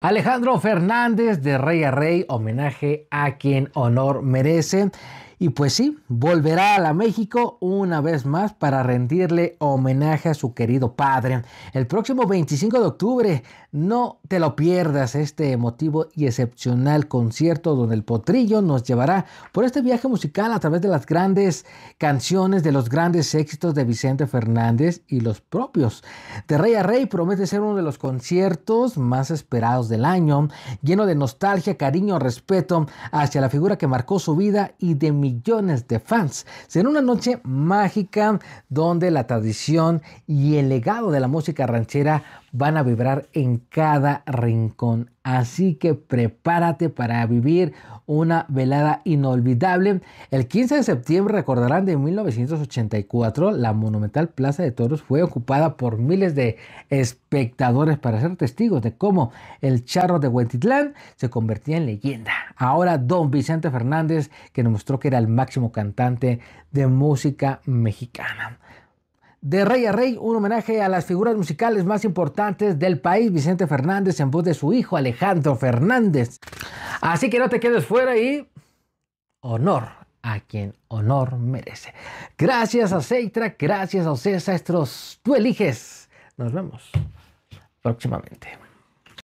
Alejandro Fernández de Rey a Rey, homenaje a quien honor merece. Y pues sí, volverá a la México una vez más para rendirle homenaje a su querido padre. El próximo 25 de octubre, no te lo pierdas este emotivo y excepcional concierto donde el potrillo nos llevará por este viaje musical a través de las grandes canciones, de los grandes éxitos de Vicente Fernández y los propios. De Rey a Rey promete ser uno de los conciertos más esperados del año, lleno de nostalgia, cariño, respeto hacia la figura que marcó su vida y de mi millones de fans. Será una noche mágica donde la tradición y el legado de la música ranchera van a vibrar en cada rincón. Así que prepárate para vivir una velada inolvidable. El 15 de septiembre, recordarán, de 1984, la monumental Plaza de Toros fue ocupada por miles de espectadores para ser testigos de cómo el charro de Huentitlán se convertía en leyenda. Ahora don Vicente Fernández, que nos mostró que era el máximo cantante de música mexicana. De Rey a Rey, un homenaje a las figuras musicales más importantes del país, Vicente Fernández, en voz de su hijo Alejandro Fernández. Así que no te quedes fuera y honor a quien honor merece. Gracias a Seitra, gracias a César, estos Tú eliges. Nos vemos próximamente.